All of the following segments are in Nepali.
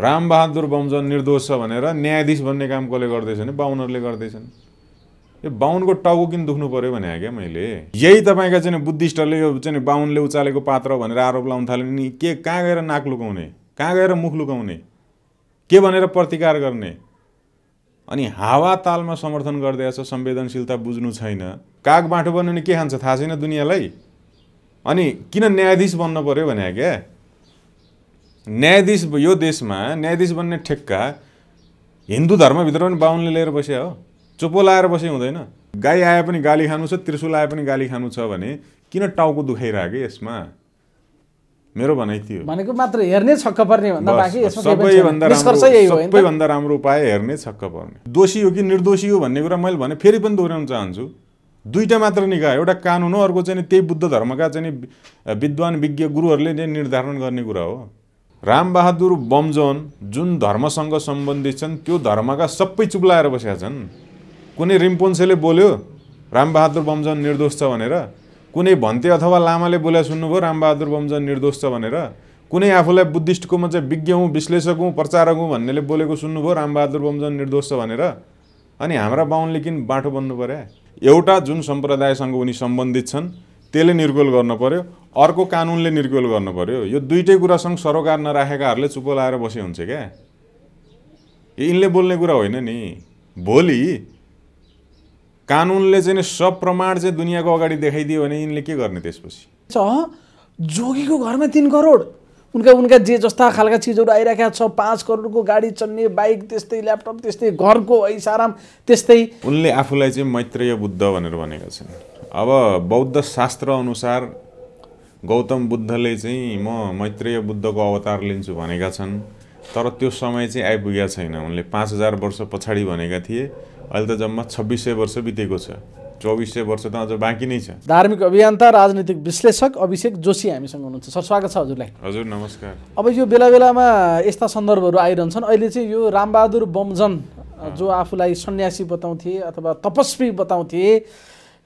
रामबहादुर बमजन निर्दोष छ भनेर न्यायाधीश भन्ने काम कसले गर्दैछ भने बाहुनहरूले गर्दैछन् यो बाहुनको टाउको किन दुख्नु पऱ्यो भने क्या मैले यही तपाईँका चाहिँ बुद्धिस्टले यो चाहिँ बाहुनले उचालेको पात्र भनेर आरोप लाउनु थाल्यो नि के कहाँ गएर नाक लुकाउने कहाँ गएर मुख लुकाउने के भनेर प्रतिकार गर्ने अनि हावा तालमा समर्थन गरिदिएछ संवेदनशीलता बुझ्नु छैन काग बाटो बन्यो भने के खान्छ थाहा छैन दुनियाँलाई अनि किन न्यायाधीश बन्न पऱ्यो भने क्या न्यायाधीश यो देशमा न्यायाधीश बन्ने ठेक्का हिन्दू धर्मभित्र पनि बाहुनले लिएर बसे हो चोपो लाएर बसे हुँदैन गाई आए पनि गाली खानु छ त्रिशुल आए पनि गाली खानु छ भने किन टाउको दुखाइरहेको यसमा मेरो भनाइ थियो भनेको मात्र हेर्ने छक्क पर्ने सबैभन्दा सबैभन्दा राम्रो उपाय हेर्ने छक्क पर्ने दोषी हो कि निर्दोषी हो भन्ने कुरा मैले भने फेरि पनि दोहोऱ्याउन चाहन्छु दुईवटा मात्र निकाय एउटा कानुन हो अर्को चाहिँ त्यही बुद्ध धर्मका चाहिँ विद्वान विज्ञ गुरुहरूले निर्धारण गर्ने कुरा हो रामबहादुर बमजोन जुन धर्मसँग सम्बन्धित छन् त्यो धर्मका सबै चुप्लाएर बसेका छन् कुनै रिम्पोन्सेले बोल्यो रामबहादुर बमजन निर्दोष छ भनेर कुनै भन्ते अथवा लामाले बोल्या सुन्नुभयो रामबहादुर बमजोन निर्दोष छ भनेर कुनै आफूलाई बुद्धिस्टको चाहिँ विज्ञ हुँ विश्लेषक हुँ प्रचारक हुँ भन्नेले बोलेको सुन्नुभयो रामबहादुर बमजन निर्दोष छ भनेर अनि हाम्रा बाहुनले किन बाटो बन्नु पर्यो एउटा जुन सम्प्रदायसँग उनी सम्बन्धित छन् त्यसले निर्गोल गर्न पर्यो अर्को कानुनले निर्गोल गर्नु पर्यो यो दुइटै कुरासँग सरोकार नराखेकाहरूले चुप्पो लाएर बसे हुन्छ क्या यिनले बोल्ने कुरा होइन नि भोलि कानुनले चाहिँ सब प्रमाण चाहिँ दुनियाँको अगाडि देखाइदियो भने यिनले के गर्ने त्यसपछि जोगीको घरमा तिन करोड उनका उनका जे जस्ता खालका चिजहरू आइरहेका छ पाँच करोडको गाडी चल्ने बाइक त्यस्तै ल्यापटप त्यस्तै घरको ऐसाराम त्यस्तै उनले आफूलाई चाहिँ मैत्रेय बुद्ध भनेर भनेका छन् अब बौद्ध शास्त्र अनुसार गौतम बुद्धले चाहिँ म मैत्रेय बुद्धको अवतार लिन्छु भनेका छन् तर त्यो समय चाहिँ आइपुगेका छैन उनले पाँच हजार वर्ष पछाडि भनेका थिए अहिले त जम्मा छब्बिस सय वर्ष बितेको छ चौबिस सय वर्ष त अझ बाँकी नै छ धार्मिक अभियन्ता राजनीतिक विश्लेषक अभिषेक जोशी हामीसँग हुनुहुन्छ सर स्वागत छ हजुरलाई हजुर नमस्कार अब यो बेला बेलामा यस्ता सन्दर्भहरू आइरहन्छन् अहिले चाहिँ यो रामबहादुर बमजन जो आफूलाई सन्यासी बताउँथे अथवा तपस्वी बताउँथे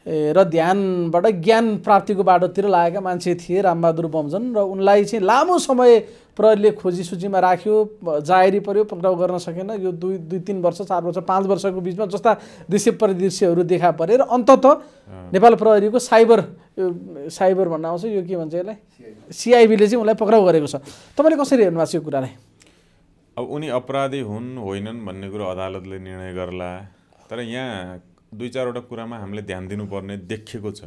र ध्यानबाट ज्ञान प्राप्तिको बाटोतिर लागेका मान्छे थिए रामबहादुर बमजन र उनलाई चाहिँ लामो समय प्रहरीले सूचीमा राख्यो जाहेरी पऱ्यो पक्राउ गर्न सकेन यो दुई दुई तिन वर्ष चार वर्ष पाँच वर्षको बिचमा जस्ता दृश्य परिदृश्यहरू देखा परे र अन्तत नेपाल प्रहरीको साइबर साइबर भन्न आउँछ यो के भन्छ यसलाई सिआइबीले चाहिँ उनलाई पक्राउ गरेको छ तपाईँले कसरी हेर्नुभएको छ यो कुरालाई अब उनी अपराधी हुन् होइनन् भन्ने कुरो अदालतले निर्णय गर्ला तर यहाँ दुई चारवटा कुरामा हामीले ध्यान दिनुपर्ने देखिएको छ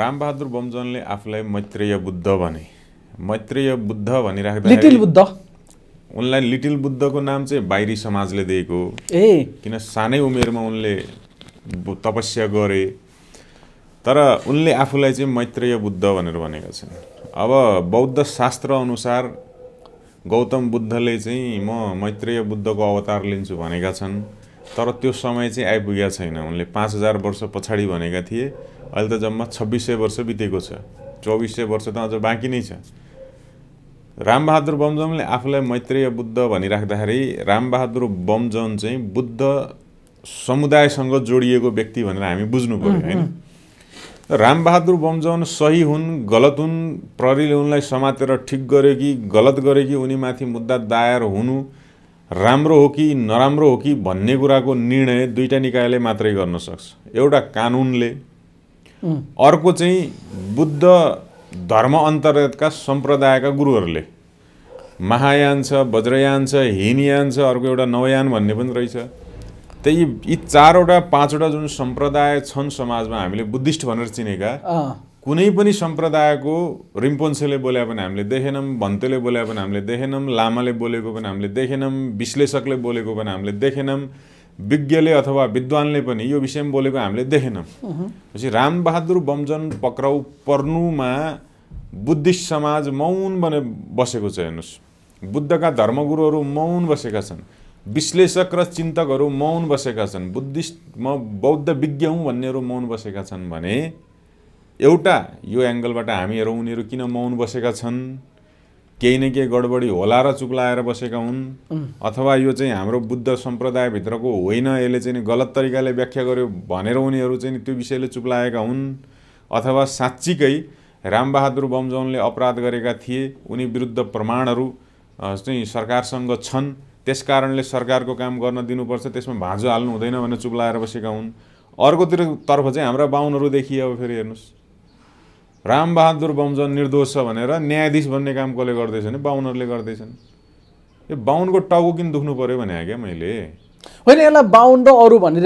रामबहादुर बमजनले आफूलाई मैत्रेय बुद्ध भने मैत्रेय बुद्ध भनिराख्दा लिटिल बुद्ध उनलाई लिटिल बुद्धको नाम चाहिँ बाहिरी समाजले दिएको ए किन सानै उमेरमा उनले तपस्या गरे तर उनले आफूलाई चाहिँ मैत्रेय बुद्ध भनेर भनेका छन् अब बौद्ध शास्त्र अनुसार गौतम बुद्धले चाहिँ म मैत्रेय बुद्धको अवतार लिन्छु भनेका छन् तर त्यो समय चाहिँ आइपुगेका छैन उनले पाँच हजार वर्ष पछाडि भनेका थिए अहिले त जम्मा छब्बिस सय वर्ष बितेको छ चौबिस सय वर्ष त अझ बाँकी नै छ रामबहादुर बमजमले आफूलाई मैत्रेय बुद्ध भनिराख्दाखेरि रामबहादुर बमजन चाहिँ बुद्ध समुदायसँग जोडिएको व्यक्ति भनेर हामी बुझ्नु पऱ्यो होइन रामबहादुर बमजन सही हुन् गलत हुन् प्रहरीले उनलाई समातेर ठिक गर्यो कि गलत गर्यो कि उनीमाथि मुद्दा दायर हुनु राम्रो हो कि नराम्रो हो कि भन्ने कुराको निर्णय दुईवटा निकायले मात्रै गर्न सक्छ एउटा कानुनले अर्को चाहिँ बुद्ध धर्म अन्तर्गतका सम्प्रदायका गुरुहरूले महायान छ वज्रयान छ हिनयान छ अर्को एउटा नवयान भन्ने पनि रहेछ त्यही यी चारवटा पाँचवटा जुन सम्प्रदाय छन् समाजमा हामीले बुद्धिस्ट भनेर चिनेका कुनै पनि सम्प्रदायको रिम्पोन्सेले बोल्या पनि हामीले देखेनौँ भन्तेले बोल्या पनि हामीले देखेनौँ लामाले बोलेको पनि हामीले देखेनौँ विश्लेषकले बोलेको पनि हामीले देखेनौँ विज्ञले अथवा विद्वानले पनि यो विषयमा बोलेको हामीले देखेनौँ पछि रामबहादुर बमजन पक्राउ पर्नुमा बुद्धिस्ट समाज मौन भने बसेको छ हेर्नुहोस् बुद्धका धर्मगुरुहरू मौन बसेका छन् विश्लेषक र चिन्तकहरू मौन बसेका छन् बुद्धिस्ट म बौद्ध विज्ञ हुँ भन्नेहरू मौन बसेका छन् भने एउटा यो एङ्गलबाट हामीहरू उनीहरू किन मौन बसेका छन् केही न केही गडबडी होला र चुक्लाएर बसेका हुन् अथवा यो चाहिँ हाम्रो बुद्ध सम्प्रदायभित्रको होइन यसले चाहिँ गलत तरिकाले व्याख्या गर्यो भनेर उनीहरू चाहिँ त्यो विषयले चुक्लाएका हुन् अथवा साँच्चीकै रामबहादुर बमजौनले अपराध गरेका थिए उनी विरुद्ध प्रमाणहरू चाहिँ सरकारसँग छन् त्यस कारणले सरकारको काम गर्न दिनुपर्छ त्यसमा भाँजो हाल्नु हुँदैन भनेर चुप्लाएर बसेका हुन् तर्फ चाहिँ हाम्रा बाहुनहरूदेखि अब फेरि हेर्नुहोस् रामबहादुर बमजन निर्दोष छ भनेर न्यायाधीश भन्ने काम कसले गर्दैछ भने बाहुनहरूले गर्दैछन् यो बाहुनको टाउको किन दुख्नु पऱ्यो भने क्या मैले होइन यसलाई बाहुन र अरू भनेर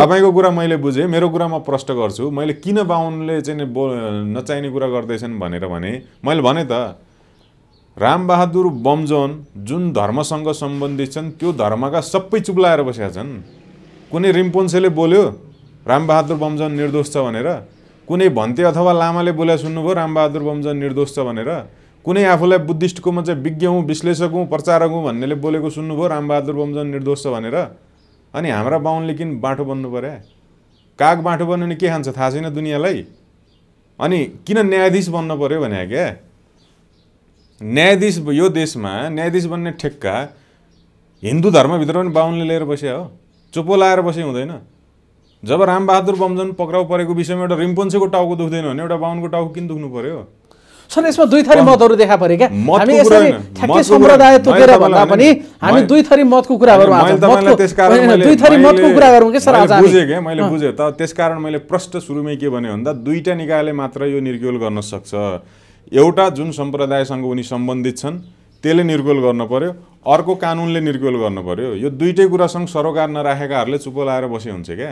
तपाईँको कुरा मैले बुझेँ मेरो कुरा म प्रष्ट गर्छु मैले किन बाहुनले चाहिँ बो नचाहिने कुरा गर्दैछन् भनेर भने मैले भने त रामबहादुर बमजोन जुन धर्मसँग सम्बन्धित छन् त्यो धर्मका सबै चुप्लाएर बसेका छन् कुनै रिम्पोन्सेले बोल्यो रामबहादुर बमजन निर्दोष छ भनेर कुनै भन्ते अथवा लामाले बोल्या सुन्नुभयो रामबहादुर बमजन निर्दोष छ भनेर कुनै आफूलाई बुद्धिस्टको म चाहिँ विज्ञ हुँ विश्लेषक हुँ प्रचारक हुँ भन्नेले बोलेको सुन्नुभयो रामबहादुर बमजन निर्दोष छ भनेर अनि हाम्रा बाहुनले किन बाटो बन्नु पऱ्यो काग बाटो बन्यो भने के खान्छ थाहा छैन दुनियाँलाई अनि किन न्यायाधीश बन्नु पऱ्यो भने क्या न्यायाधीश यो देशमा न्यायाधीश बन्ने ठेक्का हिन्दू धर्मभित्र पनि बाहुनले लिएर बस्यो हो चोपो लाएर बसे हुँदैन जब रामबहादुर बमजन पक्राउ परेको विषयमा एउटा रिम्पोन्सेको टाउको दुख्दैन भने एउटा बाहुनको टाउको किन दुख्नु पर्यो सर यसमा दुई थरी मतहरू देखा परे क्या हामी यसरी ठ्याक्कै सम्प्रदाय तोकेर भन्दा पनि हामी दुई थरी मतको कुरा गरौँ दुई थरी मतको कुरा गरौँ कि सर आज बुझेँ क्या मैले बुझेँ त त्यसकारण मैले प्रश्न सुरुमै के भने भन्दा दुईवटा निकायले मात्र यो निर्गोल गर्न सक्छ एउटा जुन सम्प्रदायसँग उनी सम्बन्धित छन् त्यसले निर्गोल गर्न पर्यो अर्को कानुनले निर्गोल गर्नु पऱ्यो यो दुइटै कुरासँग सरोकार नराखेकाहरूले चुपो लाएर बसे हुन्छ क्या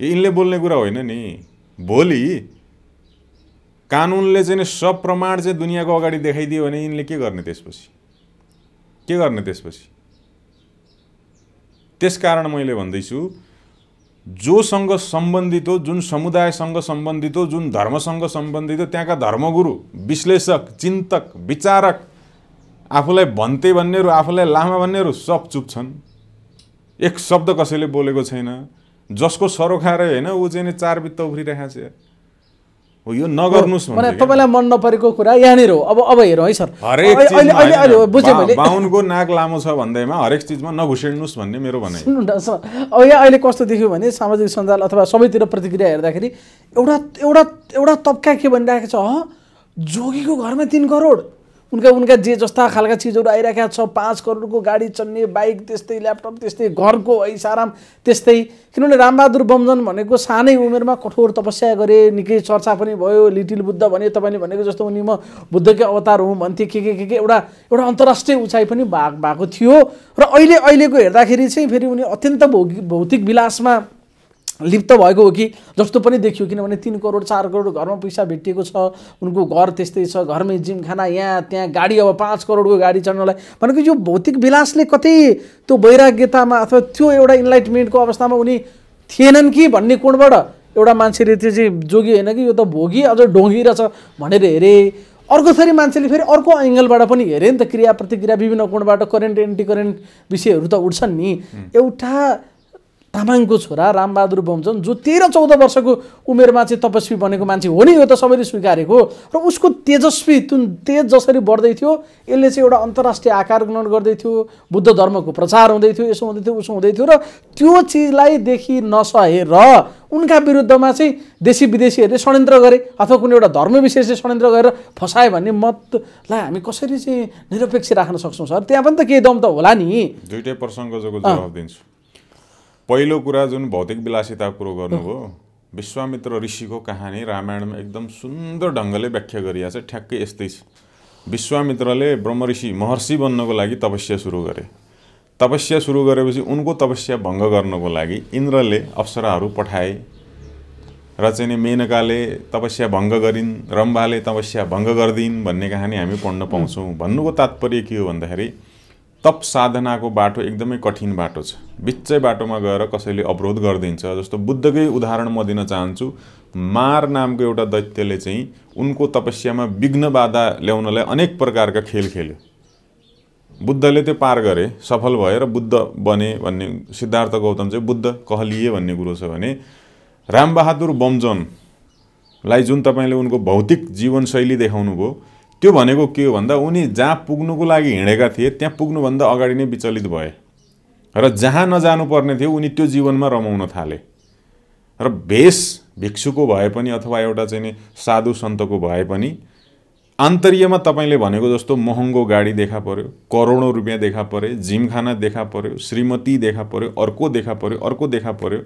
यिनले बोल्ने कुरा होइन नि भोलि कानुनले चाहिँ सब प्रमाण चाहिँ दुनियाँको अगाडि देखाइदियो भने यिनले के गर्ने त्यसपछि के गर्ने त्यसपछि त्यसकारण मैले भन्दैछु जोसँग सम्बन्धित हो जुन समुदायसँग सम्बन्धित हो जुन धर्मसँग सम्बन्धित हो त्यहाँका धर्मगुरु विश्लेषक चिन्तक विचारक आफूलाई भन्ते भन्नेहरू आफूलाई लामा भन्नेहरू सब चुप छन् एक शब्द कसैले बोलेको छैन जसको सरो खाएर होइन ऊ चाहिँ चार बित्त उफ्रिरहेको छ हो यो नगर्नुहोस् तपाईँलाई मन नपरेको कुरा यहाँनिर हो अब अब हेरौँ है सर हरेक बाहुनको नाक लामो छ भन्दैमा हरेक चिजमा नघुसेड्नुहोस् भन्ने मेरो भनाइ सर अब यहाँ अहिले कस्तो देख्यो भने सामाजिक सञ्जाल अथवा सबैतिर प्रतिक्रिया हेर्दाखेरि एउटा एउटा एउटा तब्का के भनिरहेको छ जोगीको घरमा तिन करोड उनका उनका जे जस्ता खालका चिजहरू आइरहेका छ पाँच करोडको गाडी चल्ने बाइक त्यस्तै ल्यापटप त्यस्तै घरको ऐसाराम त्यस्तै किनभने रामबहादुर बमजन भनेको सानै उमेरमा कठोर तपस्या गरे निकै चर्चा पनि भयो लिटिल बुद्ध भने तपाईँले भनेको जस्तो उनी म बुद्धकै अवतार हुँ भन्थे के के के के एउटा एउटा अन्तर्राष्ट्रिय उचाइ पनि भएको थियो र अहिले अहिलेको हेर्दाखेरि चाहिँ फेरि उनी अत्यन्त भौतिक विलासमा लिप्त भएको हो कि जस्तो पनि देखियो किनभने तिन करोड चार करोड घरमा पैसा भेटिएको छ उनको घर त्यस्तै छ घरमै जिमखाना यहाँ त्यहाँ गाडी अब पाँच करोडको गाडी चढ्नलाई भनेको यो भौतिक विलासले कतै त्यो वैराग्यतामा अथवा त्यो एउटा इन्लाइटमेन्टको अवस्थामा उनी थिएनन् कि भन्ने कोणबाट एउटा मान्छेले त्यो चाहिँ जोगी होइन कि यो त भोगी अझ ढोङ्गी रहेछ भनेर हेरे अर्को थरी मान्छेले फेरि अर्को एङ्गलबाट पनि हेऱ्यो नि त क्रिया प्रतिक्रिया विभिन्न कोणबाट करेन्ट एन्टी करेन्ट विषयहरू त उठ्छन् नि एउटा तामाङको छोरा रामबहादुर बमचन जो तेह्र चौध वर्षको उमेरमा चाहिँ तपस्वी बनेको मान्छे हो नि यो त सबैले स्वीकारेको र उसको तेजस्वी जुन तेज जसरी बढ्दै थियो यसले चाहिँ एउटा अन्तर्राष्ट्रिय आकार ग्रहण गर्दै थियो बुद्ध धर्मको प्रचार हुँदै थियो यसो हुँदै थियो उसो हुँदै थियो र त्यो चिजलाई देखि नसहेर उनका विरुद्धमा चाहिँ देशी विदेशीहरूले षड्यन्त्र गरे अथवा कुनै एउटा धर्म विशेषले षड्यन्त्र गरेर फसायो भन्ने मतलाई हामी कसरी चाहिँ निरपेक्ष राख्न सक्छौँ सर त्यहाँ पनि त केही दम त होला नि दुइटै प्रसङ्गको जवाब दिन्छु पहिलो कुरा जुन भौतिक विलासिता कुरो गर्नुभयो विश्वामित्र ऋषिको कहानी रामायणमा एकदम सुन्दर ढङ्गले व्याख्या गरिएको छ ठ्याक्कै यस्तै छ विश्वामित्रले ब्रह्म ऋषि महर्षि बन्नको लागि तपस्या सुरु गरे तपस्या सुरु गरेपछि उनको तपस्या भङ्ग गर्नको लागि इन्द्रले अप्सराहरू पठाए र चाहिँ नि मेनकाले तपस्या भङ्ग गरिन् रम्बाले तपस्या भङ्ग गरिदिन् भन्ने कहानी हामी पढ्न पाउँछौँ भन्नुको तात्पर्य के हो भन्दाखेरि तप साधनाको बाटो एकदमै कठिन बाटो छ बिचै बाटोमा गएर कसैले अवरोध गरिदिन्छ जस्तो बुद्धकै उदाहरण म दिन चाहन्छु मार नामको एउटा दैत्यले चाहिँ उनको तपस्यामा विघ्न बाधा ल्याउनलाई अनेक प्रकारका खेल खेल्यो बुद्धले त्यो पार गरे सफल भएर बुद्ध बने भन्ने सिद्धार्थ गौतम चाहिँ बुद्ध कहलिए भन्ने कुरो छ भने रामबहादुर बमजनलाई जुन तपाईँले उनको भौतिक जीवनशैली देखाउनुभयो त्यो भनेको के हो भन्दा उनी जहाँ पुग्नुको लागि हिँडेका थिए त्यहाँ पुग्नुभन्दा अगाडि नै विचलित भए र जहाँ नजानुपर्ने थियो उनी त्यो जीवनमा रमाउन थाले र भेष भिक्षुको भए पनि अथवा एउटा चाहिँ नि साधु सन्तको भए पनि आन्तरियमा तपाईँले भनेको जस्तो महँगो गाडी देखा पऱ्यो करोडौँ रुपियाँ देखा परे जिमखाना देखा पऱ्यो श्रीमती देखा पऱ्यो अर्को देखा पऱ्यो अर्को देखा पऱ्यो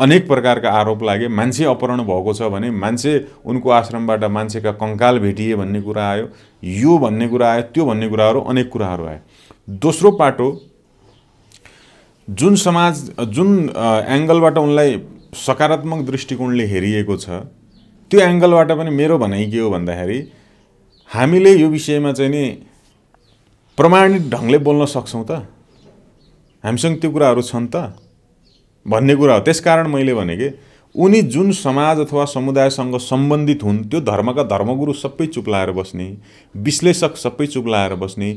अनेक प्रकारका आरोप लागे मान्छे अपहरण भएको छ भने मान्छे उनको आश्रमबाट मान्छेका कङ्काल भेटिए भन्ने कुरा आयो यो भन्ने कुरा आयो त्यो भन्ने कुराहरू अनेक कुराहरू आयो दोस्रो पाटो जुन समाज जुन एङ्गलबाट उनलाई सकारात्मक दृष्टिकोणले हेरिएको छ त्यो एङ्गलबाट पनि मेरो भनाइ के हो भन्दाखेरि हामीले यो विषयमा चाहिँ नि प्रमाणित ढङ्गले बोल्न सक्छौँ त हामीसँग त्यो कुराहरू छन् त भन्ने कुरा हो त्यसकारण मैले भने कि उनी जुन समाज अथवा समुदायसँग सम्बन्धित हुन् त्यो धर्मका धर्मगुरु सबै चुप लाएर बस्ने विश्लेषक सबै चुप लाएर बस्ने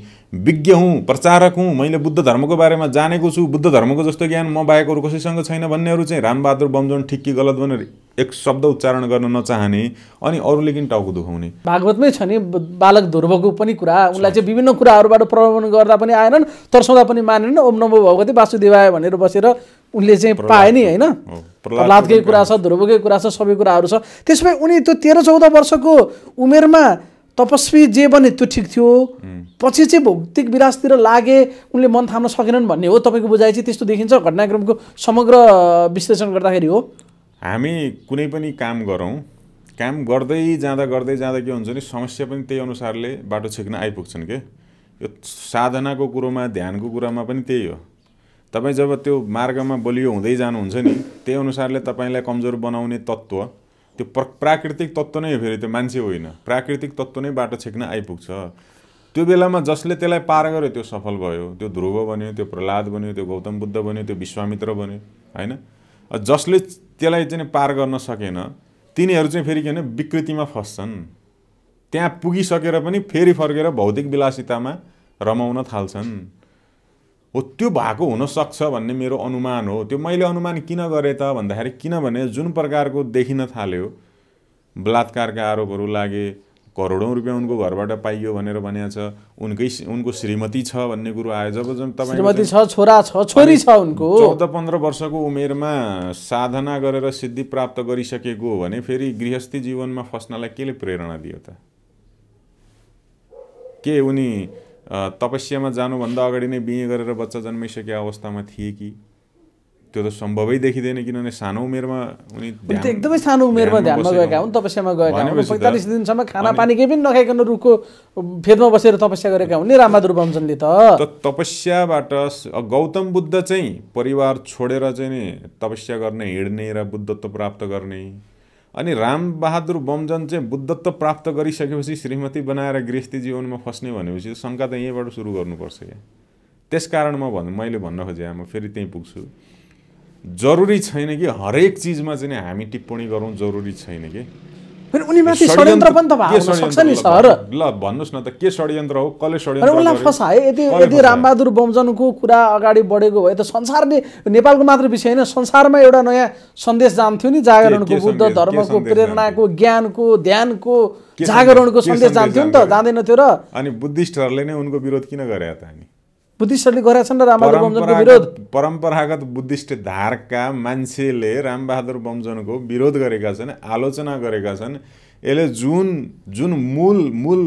विज्ञ हुँ प्रचारक हुँ मैले बुद्ध धर्मको बारेमा जानेको छु बुद्ध धर्मको जस्तो ज्ञान म बाहेक अरू कसैसँग छैन भन्नेहरू चाहिँ रामबहादुर ठिक ठिक्की गलत भनेर एक शब्द उच्चारण गर्न नचाहने अनि अरूले किन टाउको दुखाउने भागवतमै छ नि बालक ध्रुवको पनि कुरा उनलाई चाहिँ विभिन्न कुराहरूबाट प्रभावन गर्दा पनि आएनन् तर्साउँदा पनि मानेनन् ओम नमो भगवती वासुदेवाय भनेर बसेर उनले चाहिँ पाए नि होइन प्रहलादकै कुरा छ ध्रुवकै कुरा छ सबै कुराहरू छ त्यसमै भए उनी त्यो तेह्र चौध वर्षको उमेरमा तपस्वी जे बने त्यो ठिक थियो पछि चाहिँ भौतिक विरासतिर लागे उनले मन थाम्न सकेनन् भन्ने हो तपाईँको बुझाइ चाहिँ त्यस्तो देखिन्छ घटनाक्रमको समग्र विश्लेषण गर्दाखेरि हो हामी कुनै पनि काम गरौँ काम गर्दै जाँदा गर्दै जाँदा के हुन्छ भने समस्या पनि त्यही अनुसारले बाटो छेक्न आइपुग्छन् के यो साधनाको कुरोमा ध्यानको कुरामा पनि त्यही हो तपाईँ जब त्यो मार्गमा बलियो हुँदै जानुहुन्छ नि त्यही अनुसारले तपाईँलाई कमजोर बनाउने तत्त्व त्यो प्र प्राकृतिक तत्त्व नै हो फेरि त्यो मान्छे होइन प्राकृतिक तत्त्व नै बाटो छेक्न आइपुग्छ त्यो बेलामा जसले त्यसलाई पार गर्यो त्यो सफल भयो त्यो ध्रुव बन्यो त्यो प्रहलाद बन्यो त्यो गौतम बुद्ध बन्यो त्यो विश्वामित्र बन्यो होइन जसले त्यसलाई चाहिँ पार गर्न सकेन तिनीहरू चाहिँ फेरि के भने विकृतिमा फस्छन् त्यहाँ पुगिसकेर पनि फेरि फर्केर भौतिक विलासितामा रमाउन थाल्छन् हो त्यो भएको हुनसक्छ भन्ने मेरो अनुमान हो त्यो मैले अनुमान किन गरेँ त भन्दाखेरि किनभने जुन प्रकारको देखिन थाल्यो बलात्कारका आरोपहरू लागे करोडौँ रुपियाँ उनको घरबाट पाइयो भनेर भनिएको छ उनकै उनको श्रीमती छ भन्ने कुरो आयो जब जब तपाईँ छ छोरा छ छोरी छ उनको चौध पन्ध्र वर्षको उमेरमा साधना गरेर सिद्धि प्राप्त गरिसकेको हो भने फेरि गृहस्थी जीवनमा फस्नलाई केले प्रेरणा दियो त के उनी तपस्यामा जानुभन्दा अगाडि नै बिहे गरेर बच्चा जन्माइसकेको अवस्थामा थिए कि त्यो त सम्भवै देखिँदैन किनभने सानो उमेरमा उनी एकदमै सानो उमेरमा ध्यानमा गएका हुन् तपस्यामा गएका हुन् पैँतालिस दिनसम्म खाना पानी केही पनि नखाइकन रुखको फेदमा बसेर तपस्या गरेका हुन् नि रामबहादुर वंशनले त तपस्याबाट गौतम बुद्ध चाहिँ परिवार छोडेर चाहिँ नि तपस्या गर्ने हिँड्ने र बुद्धत्व प्राप्त गर्ने अनि रामबहादुर बमजन चाहिँ बुद्धत्व प्राप्त गरिसकेपछि श्रीमती बनाएर गृहस्थी जीवनमा फस्ने भनेपछि शङ्का त यहीँबाट सुरु गर्नुपर्छ क्या त्यस कारण म भन् मैले भन्न खोजेँ म फेरि त्यहीँ पुग्छु जरुरी छैन कि हरेक चिजमा चाहिँ हामी टिप्पणी गरौँ जरुरी छैन कि फेरि उनीमाथि षड्यन्त्र पनि त भएको सक्छ नि सर ल भन्नुहोस् न त के षड्यन्त्र हो कसले षड्यन्त्र उसलाई फसाए यदि यदि रामबहादुर बमजनको कुरा अगाडि बढेको भए त संसारले नेपालको मात्र विषय होइन संसारमा एउटा नयाँ सन्देश जान्थ्यो नि जागरणको बुद्ध धर्मको प्रेरणाको ज्ञानको ध्यानको जागरणको सन्देश जान्थ्यो नि त जाँदैनथ्यो र अनि बुद्धिस्टहरूले नै उनको विरोध किन गरे त अनि बुद्धिस्टहरूले गरेका छन् र रामबहादुर बमजनको विरोध परम्परागत बुद्धिस्ट धारका मान्छेले रामबहादुर बमजनको विरोध गरेका छन् आलोचना गरेका छन् यसले जुन जुन मूल मूल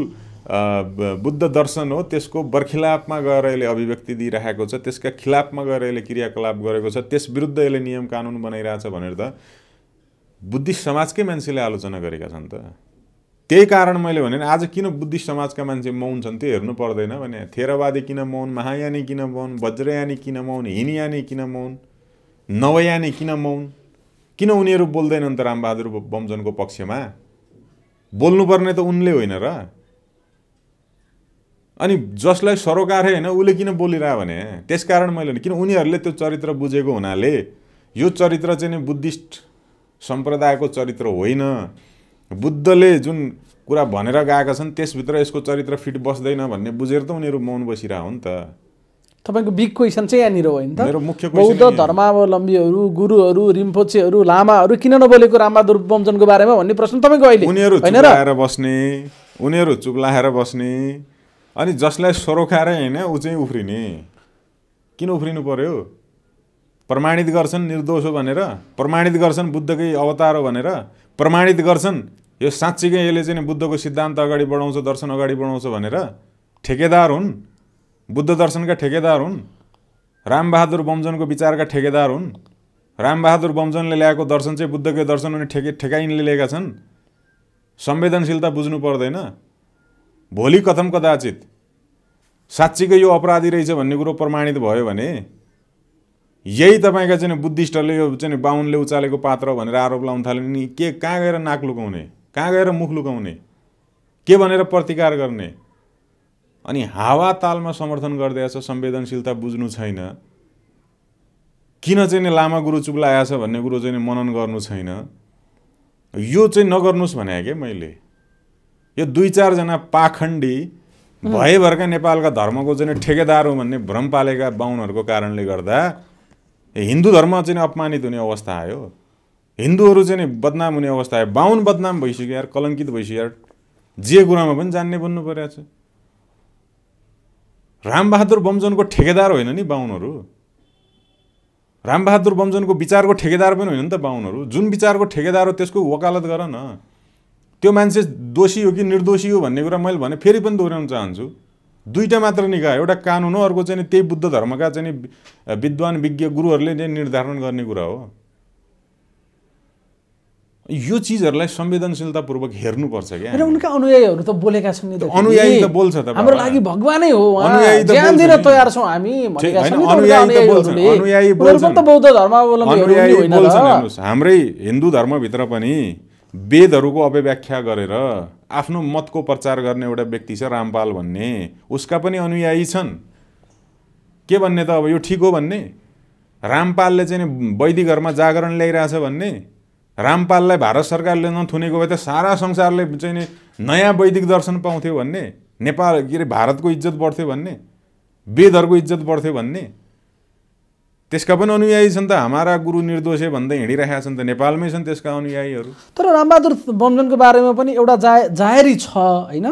बुद्ध दर्शन हो त्यसको बर्खिलापमा गएर यसले अभिव्यक्ति दिइरहेको छ त्यसका खिलाफमा गएर यसले क्रियाकलाप गरेको छ त्यस विरुद्ध यसले नियम कानुन बनाइरहेछ भनेर त बुद्धिस्ट समाजकै मान्छेले आलोचना गरेका छन् त त्यही कारण मैले भने आज किन बुद्धिस्ट समाजका मान्छे मौन छन् त्यो हेर्नु पर्दैन भने थेरवादी किन मौन महायानी किन मौन वज्रयानी किन मौन हिनयानी किन मौन नवयानी किन मौन किन उनीहरू बोल्दैनन् त रामबहादुर बमजनको पक्षमा बोल्नुपर्ने त उनले होइन र अनि जसलाई सरोकार होइन उसले किन बोलिरह भने त्यसकारण मैले किन उनीहरूले त्यो चरित्र बुझेको हुनाले यो चरित्र चाहिँ नि बुद्धिस्ट सम्प्रदायको चरित्र होइन बुद्धले जुन कुरा भनेर गएका छन् त्यसभित्र यसको चरित्र फिट बस्दैन भन्ने बुझेर त उनीहरू मौन बसिरह हो नि त तपाईँको बिग क्वेसन चाहिँ यहाँनिर होइन त मुख्य बौद्ध धर्मावलम्बीहरू गुरुहरू रिम्पोचेहरू लामाहरू किन नबोलेको रामबहादुर बमजनको बारेमा भन्ने प्रश्न तपाईँको अहिले उनीहरू चुप्लाएर बस्ने उनीहरू चुप्लाएर बस्ने अनि जसलाई सोरोखाएर होइन ऊ चाहिँ उफ्रिने किन उफ्रिनु पर्यो प्रमाणित गर्छन् निर्दोष हो भनेर प्रमाणित गर्छन् बुद्धकै अवतार हो भनेर प्रमाणित गर्छन् यो साँच्चीकै यसले चाहिँ बुद्धको सिद्धान्त अगाडि बढाउँछ दर्शन अगाडि बढाउँछ भनेर ठेकेदार हुन् बुद्ध दर्शनका ठेकेदार हुन् रामबहादुर बमजनको विचारका ठेकेदार हुन् रामबहादुर बमजनले ल्याएको दर्शन चाहिँ बुद्धकै दर्शन अनि ठेके ठेकाइनले लिएका छन् संवेदनशीलता बुझ्नु पर्दैन भोलि कथम कदाचित साँच्चीकै यो अपराधी रहेछ भन्ने कुरो प्रमाणित भयो भने यही तपाईँका चाहिँ बुद्धिस्टहरूले यो चाहिँ बाहुनले उचालेको पात्र भनेर आरोप लाउन थाल्यो नि के कहाँ गएर नाक लुकाउने कहाँ गएर मुख लुकाउने के भनेर प्रतिकार गर्ने अनि हावा तालमा समर्थन गरिदिएछ संवेदनशीलता बुझ्नु छैन किन चाहिँ लामा गुरु चुप्लाएछ भन्ने कुरो चाहिँ मनन गर्नु छैन यो चाहिँ नगर्नुहोस् भने के मैले यो दुई चारजना पाखण्डी भएभरका नेपालका धर्मको चाहिँ ठेकेदार हो भन्ने भ्रम पालेका बाहुनहरूको कारणले गर्दा हिन्दू धर्म चाहिँ अपमानित हुने अवस्था आयो हिन्दूहरू चाहिँ बदनाम हुने अवस्था आयो बाहुन बदनाम भइसक्यो यार कलङ्कित भइसक्यो यार जे कुरामा पनि जान्ने बन्नु परेको छ रामबहादुर बमजनको ठेकेदार होइन नि बाहुनहरू रामबहादुर बमजनको विचारको ठेकेदार पनि होइन नि त बाहुनहरू जुन विचारको ठेकेदार हो त्यसको वकालत गर न त्यो मान्छे दोषी हो कि निर्दोषी हो भन्ने कुरा मैले भने फेरि पनि दोहोऱ्याउन चाहन्छु दुईवटा मात्र निकाय एउटा कानुन हो अर्को चाहिँ त्यही बुद्ध धर्मका चाहिँ विद्वान विज्ञ गुरुहरूले चाहिँ निर्धारण गर्ने कुरा हो यो चिजहरूलाई संवेदनशीलतापूर्वक हेर्नुपर्छ क्या उनका अनुयायीहरू त बोलेका छन् अनुयायी त बोल्छ त हाम्रो लागि भगवानै हो ज्ञान दिन तयार छौँ हामी बौद्ध धर्मावलम्बी हाम्रै हिन्दू धर्मभित्र पनि वेदहरूको अपव्याख्या गरेर आफ्नो मतको प्रचार गर्ने एउटा व्यक्ति छ रामपाल भन्ने उसका पनि अनुयायी छन् के भन्ने त अब यो ठिक हो भन्ने रामपालले चाहिँ वैदिक घरमा जागरण ल्याइरहेछ भन्ने रामपाललाई भारत सरकारले नथुनेको भए त सारा संसारले चाहिँ नयाँ वैदिक दर्शन पाउँथ्यो भन्ने नेपाल के अरे भारतको इज्जत बढ्थ्यो भन्ने वेदहरूको इज्जत बढ्थ्यो भन्ने त्यसका पनि अनुयायी छन् त हाम्रा गुरु निर्दोषे भन्दै हिँडिरहेका छन् त नेपालमै छन् त्यसका अनुयायीहरू तर रामबहादुर बमजनको बारेमा पनि एउटा जा जाहेरी छ होइन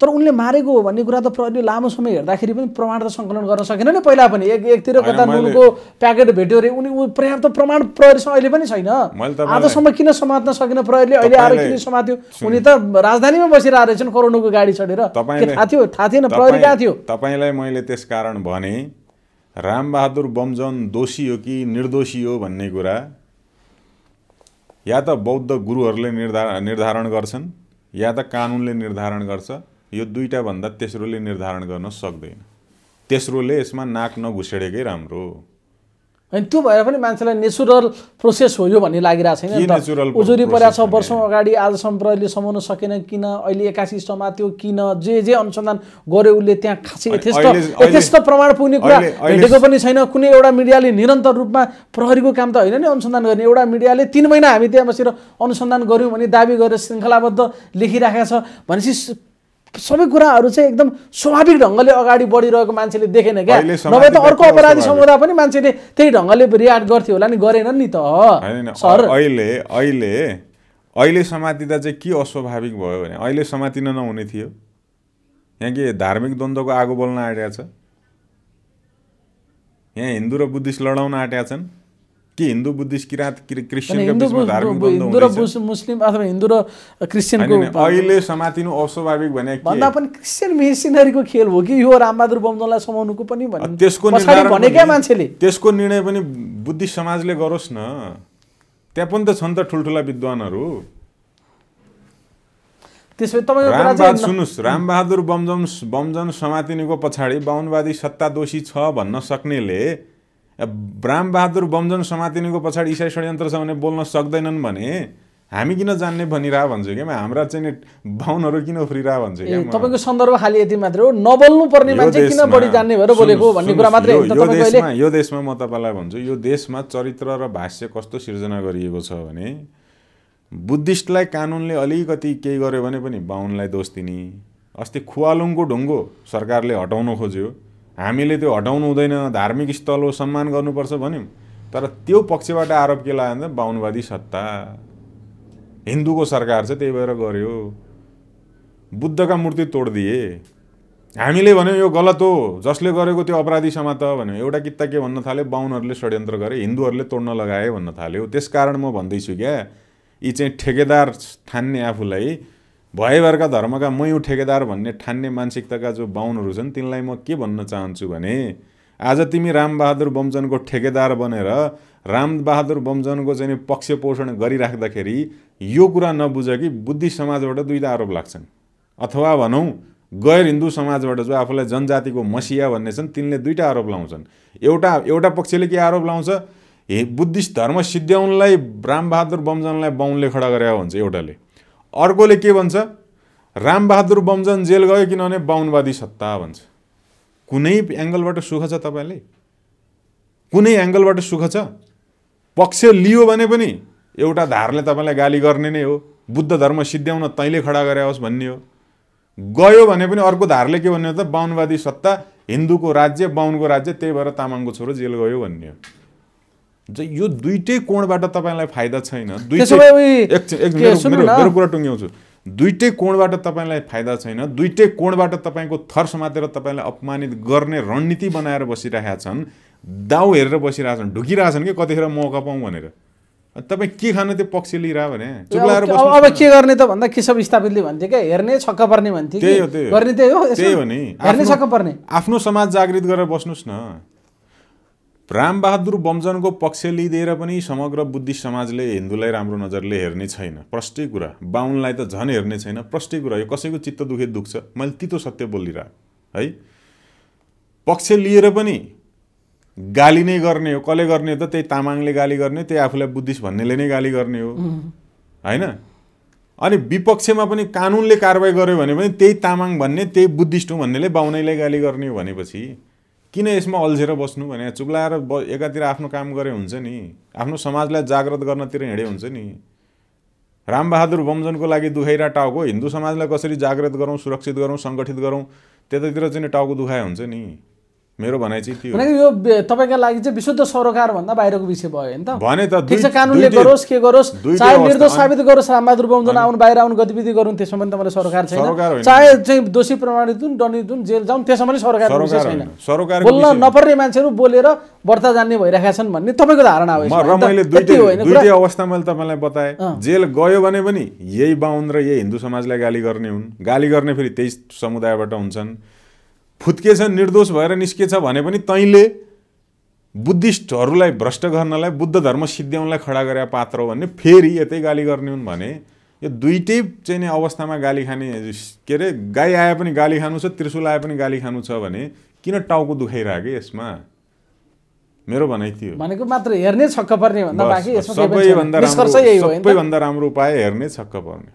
तर उनले मारेको हो भन्ने कुरा त प्रहरीले लामो समय हेर्दाखेरि पनि प्रमाण त सङ्कलन गर्न सकेन नि पहिला पनि एक एकतिर कता नुनको प्याकेट भेट्यो अरे उनी पर्याप्त प्रमाण प्रहरीसँग अहिले पनि छैन आजसम्म किन समात्न सकेन प्रहरीले अहिले आएर किन समात्यो उनी त राजधानीमा बसिरहेको रहेछन् करोडौँको गाडी चढेर थाहा थियो थाहा थिएन प्रहरी कहाँ थियो तपाईँलाई मैले त्यस कारण भने रामबहादुर बमजन दोषी हो कि निर्दोषी हो भन्ने कुरा या त बौद्ध गुरुहरूले निर्धार निर्धारण गर्छन् या त कानुनले निर्धारण गर्छ यो दुईवटाभन्दा तेस्रोले निर्धारण गर्न सक्दैन तेस्रोले यसमा नाक नघुसेडेकै राम्रो हो अनि त्यो भएर पनि मान्छेलाई नेचुरल प्रोसेस हो यो भन्ने लागिरहेको छैन उजुरी परेको छ वर्षौँ अगाडि आजसम्म प्रहरीले समाउन सकेन किन अहिले एकासी समात्यो त्यो किन जे जे अनुसन्धान गर्यो उसले त्यहाँ खासै यथेष्ट यथेष्ट प्रमाण पुग्ने कुरा भेटेको पनि छैन कुनै एउटा मिडियाले निरन्तर रूपमा प्रहरीको काम त होइन नि अनुसन्धान गर्ने एउटा मिडियाले तिन महिना हामी त्यहाँ बसेर अनुसन्धान गऱ्यौँ भने दावी गरेर श्रृङ्खलाबद्ध लेखिराखेको छ भनेपछि सबै कुराहरू चाहिँ एकदम स्वाभाविक ढङ्गले अगाडि बढिरहेको मान्छेले देखेन क्या नभए त अर्को अपराधी समुदाय पनि मान्छेले त्यही ढङ्गले रियाक्ट गर्थ्यो होला नि गरेन नि त सर अहिले अहिले अहिले समातिँदा चाहिँ के अस्वाभाविक भयो भने अहिले समातिन नहुने थियो यहाँ के धार्मिक द्वन्द्वको आगो बोल्न आँटेको छ यहाँ हिन्दू र बुद्धिस्ट लडाउन आँटेका छन् कि हिन्दू बुद्धिस्ट किराँत हिन्दू र मुस्लिम अथवा हिन्दू र क्रिस्चियनको अहिले समातिनु अस्वाभाविक भने भन्दा पनि क्रिस्चियन मिसिनरीको खेल हो कि यो रामबहादुर बमजनलाई समाउनुको पनि त्यसको भनेकै मान्छेले त्यसको निर्णय पनि बुद्धिस्ट समाजले गरोस् न त्यहाँ पनि त छन् त ठुल्ठुला विद्वानहरू सुन्नुहोस् रामबहादुर बमजन बमजन समातिनुको पछाडि बाहुनवादी दोषी छ भन्न सक्नेले रामबहादुर बमजन समातिनीको पछाडि इसाई षड्यन्त्र छ भने बोल्न सक्दैनन् भने हामी किन जान्ने भनिरह भन्छु क्या हाम्रा चाहिँ बाहुनहरू किन उफ्रिरह भन्छु तपाईँको सन्दर्भ खालि यति मात्रै हो नबोल्नु पर्ने मान्छे किन बढी जान्ने भएर बोलेको भन्ने कुरा मात्रै यो देशमा यो देशमा म तपाईँलाई भन्छु यो देशमा चरित्र र भाष्य कस्तो सिर्जना गरिएको छ भने बुद्धिस्टलाई कानुनले अलिकति केही गर्यो भने पनि बाहुनलाई दोष दिने अस्ति खुवालुङको ढुङ्गो सरकारले हटाउन खोज्यो हामीले त्यो हटाउनु हुँदैन धार्मिक स्थल हो सम्मान गर्नुपर्छ भन्यौँ तर त्यो पक्षबाट आरोप के लाग्यो भने बाहुनवादी सत्ता हिन्दूको सरकार चाहिँ त्यही भएर गऱ्यो बुद्धका मूर्ति तोडिदिए हामीले भन्यौँ यो गलत हो जसले गरेको त्यो अपराधी समात भन्यो एउटा किता के भन्न थाल्यो बाहुनहरूले षड्यन्त्र गरे हिन्दूहरूले तोड्न लगाए भन्न थाल्यो त्यस कारण म भन्दैछु क्या यी चाहिँ ठेकेदार ठान्ने आफूलाई भएभरका धर्मका मयौँ ठेकेदार भन्ने ठान्ने मानसिकताका जो बाहुनहरू छन् तिनलाई म के भन्न चाहन्छु भने आज तिमी रामबहादुर बमजनको ठेकेदार बनेर रा, रामबहादुर बमजनको चाहिँ पक्ष पोषण गरिराख्दाखेरि यो कुरा नबुझ कि बुद्धि समाजबाट दुईवटा आरोप लाग्छन् अथवा भनौँ गैर हिन्दू समाजबाट जो आफूलाई जनजातिको मसिया भन्ने छन् तिनले दुईवटा आरोप लाउँछन् एउटा एउटा पक्षले के आरोप लाउँछ हे बुद्धिस्ट धर्म सिद्ध्याउनलाई रामबहादुर बमजनलाई बाहुनले खडा गरेको हुन्छ एउटाले अर्कोले के भन्छ रामबहादुर बमजन जेल गयो किनभने बाहुनवादी सत्ता भन्छ कुनै एङ्गलबाट सुख छ तपाईँले कुनै एङ्गलबाट सुख छ पक्ष लियो भने पनि एउटा धारले तपाईँलाई गाली गर्ने नै हो बुद्ध धर्म सिद्ध्याउन तैँले खडा गरे भन्ने हो गयो भने पनि अर्को धारले के भन्ने हो त बाहुनवादी सत्ता हिन्दूको राज्य बाहुनको राज्य त्यही भएर तामाङको छोरो जेल गयो भन्ने हो यो दुइटै कोणबाट तपाईँलाई फाइदा छैन मेरो कुरा टुङ्ग्याउँछु दुइटै कोणबाट तपाईँलाई फाइदा छैन दुइटै कोणबाट तपाईँको थर समातेर तपाईँलाई अपमानित गर्ने रणनीति बनाएर बसिरहेका छन् दाउ हेरेर बसिरहेछन् ढुकिरहेछन् कि कतिखेर मौका पाउँ भनेर तपाईँ के खान त्यो पक्ष लिएर भने अब के गर्ने त भन्दा केशव स्थापितले भन्थे क्या हेर्ने छक्क पर्ने भन्थे त्यही हो त्यही हो त्यही हो नि आफ्नो समाज जागृत गरेर बस्नुहोस् न रामबहादुर बमजनको पक्ष लिइदिएर पनि समग्र बुद्धिस्ट समाजले हिन्दूलाई राम्रो नजरले हेर्ने छैन प्रष्टै कुरा बाहुनलाई त झन् हेर्ने छैन प्रष्टै कुरा यो कसैको चित्त दुखे दुख्छ मैले तितो सत्य बोलिरहेँ है पक्ष लिएर पनि गाली नै गर्ने हो कसले गर्ने हो त त्यही तामाङले गाली गर्ने त्यही आफूलाई बुद्धिस्ट भन्नेले नै गाली गर्ने हो होइन अनि विपक्षमा पनि कानुनले कारवाही गर्यो भने पनि त्यही तामाङ भन्ने त्यही बुद्धिस्ट हुँ भन्नेले बाहुनैलाई गाली गर्ने हो भनेपछि किन यसमा अल्झेर बस्नु भने चुप्लाएर ब एकातिर आफ्नो काम गरे हुन्छ नि आफ्नो समाजलाई जागृत गर्नतिर हिँडे हुन्छ नि रामबहादुर बमजनको लागि दुखाइरा टाउको हिन्दू समाजलाई कसरी जागृत गरौँ सुरक्षित गरौँ सङ्गठित गरौँ त्यतातिर चाहिँ टाउको दुखाए हुन्छ नि मेरो भनाइ चाहिँ के हो यो तपाईँका लागि चाहिँ विशुद्ध सरोकार भन्दा बाहिरको विषय भयो नि त भने त ठिक छ कानुनले गरोस् के गरोस् चाहे निर्दोष साबित गरोस् रामबहादुर बमजन आउनु बाहिर आउनु गतिविधि गरौँ त्यसमा पनि तपाईँले सरोकार छैन चाहे चाहिँ दोषी प्रमाणित हुन् दण्डित हुन् जेल जाउँ त्यसमा पनि सरकार छैन सरकार बोल्न नपर्ने मान्छेहरू बोलेर व्रत जान्ने भइरहेका छन् भन्ने तपाईँको धारणा हो र मैले दुईटै अवस्था मैले तपाईँलाई बताएँ जेल गयो भने पनि यही बाहुन र यही हिन्दू समाजलाई गाली गर्ने हुन् गाली गर्ने फेरि त्यही समुदायबाट हुन्छन् फुत्केछ निर्दोष भएर निस्किएछ भने पनि तैँले बुद्धिस्टहरूलाई भ्रष्ट गर्नलाई बुद्ध धर्म सिद्ध्याउनलाई खडा गरे पात्र हो भने फेरि यतै गाली गर्ने हुन् भने यो दुइटै चाहिँ अवस्थामा गाली खाने के अरे गाई आए पनि गाली खानु छ त्रिशुल आए पनि गाली खानु छ भने किन टाउको दुखाइरहेको यसमा मेरो भनाइ थियो भनेको मात्र हेर्ने छक्क पर्ने भन्दा बाँकी सबैभन्दा राम्रो उपाय हेर्ने छक्क पर्ने